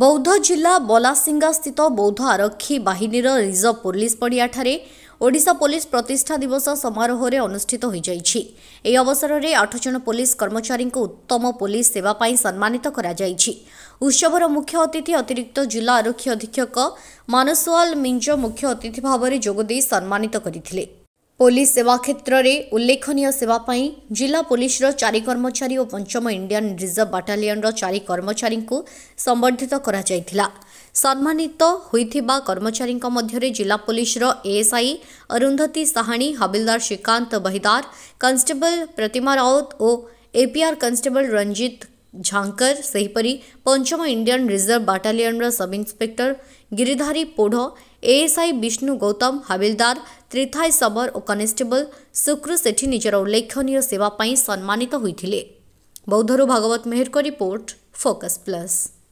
ବୌଦ୍ଧ ଜିଲ୍ଲା ବଲାସିଙ୍ଗାସ୍ଥିତ ବୌଦ୍ଧ ଆରକ୍ଷୀ ବାହିନୀର ରିଜର୍ଭ ପୋଲିସ ପଡ଼ିଆଠାରେ ଓଡ଼ିଶା ପୋଲିସ ପ୍ରତିଷ୍ଠା ଦିବସ ସମାରୋହରେ ଅନୁଷ୍ଠିତ ହୋଇଯାଇଛି ଏହି ଅବସରରେ ଆଠ ଜଣ ପୋଲିସ କର୍ମଚାରୀଙ୍କୁ ଉତ୍ତମ ପୋଲିସ ସେବା ପାଇଁ ସମ୍ମାନିତ କରାଯାଇଛି ଉତ୍ସବର ମୁଖ୍ୟ ଅତିଥି ଅତିରିକ୍ତ ଜିଲ୍ଲା ଆରକ୍ଷୀ ଅଧୀକ୍ଷକ ମାନସୱାଲ ମିଞ୍ଜ ମୁଖ୍ୟ ଅତିଥି ଭାବରେ ଯୋଗଦେଇ ସମ୍ମାନିତ କରିଥିଲେ ପୋଲିସ ସେବା କ୍ଷେତ୍ରରେ ଉଲ୍ଲେଖନୀୟ ସେବା ପାଇଁ ଜିଲ୍ଲା ପୋଲିସର ଚାରି କର୍ମଚାରୀ ଓ ପଞ୍ଚମ ଇଣ୍ଡିଆନ୍ ରିଜର୍ଭ ବାଟାଲିୟନର ଚାରି କର୍ମଚାରୀଙ୍କୁ ସମ୍ବର୍ଦ୍ଧିତ କରାଯାଇଥିଲା ସମ୍ମାନିତ ହୋଇଥିବା କର୍ମଚାରୀଙ୍କ ମଧ୍ୟରେ ଜିଲ୍ଲା ପୋଲିସର ଏଏସ୍ଆଇ ଅରୁନ୍ଧତୀ ସାହାଣୀ ହାବିଲଦାର ଶ୍ରୀକାନ୍ତ ବହିଦାର କନଷ୍ଟେବଲ ପ୍ରତିମା ରାଉତ ଓ ଏପିଆର୍ କନଷ୍ଟେବଲ ରଞ୍ଜିତ ଝାଙ୍କର ସେହିପରି ପଞ୍ଚମ ଇଣ୍ଡିଆନ୍ ରିଜର୍ଭ ବାଟାଲିୟନର sub inspector Giridhari Podh ASI Bishnu Gautam ହାବିଲଦାର ତ୍ରିଥାଇ ସବର ଓ କନେଷ୍ଟେବଲ ଶୁକ୍ର ସେଠି ନିଜର ଉଲ୍ଲେଖନୀୟ ସେବା ପାଇଁ ସମ୍ମାନିତ ହୋଇଥିଲେ ବୌଦ୍ଧରୁ ଭାଗବତ ମେହେରଙ୍କ ରିପୋର୍ଟ ଫୋକସ୍ ପ୍ଲସ୍